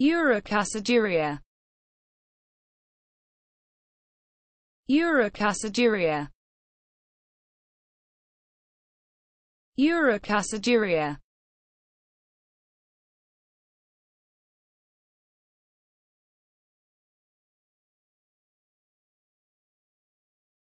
Urocassaduria Urocassaduria Urocassaduria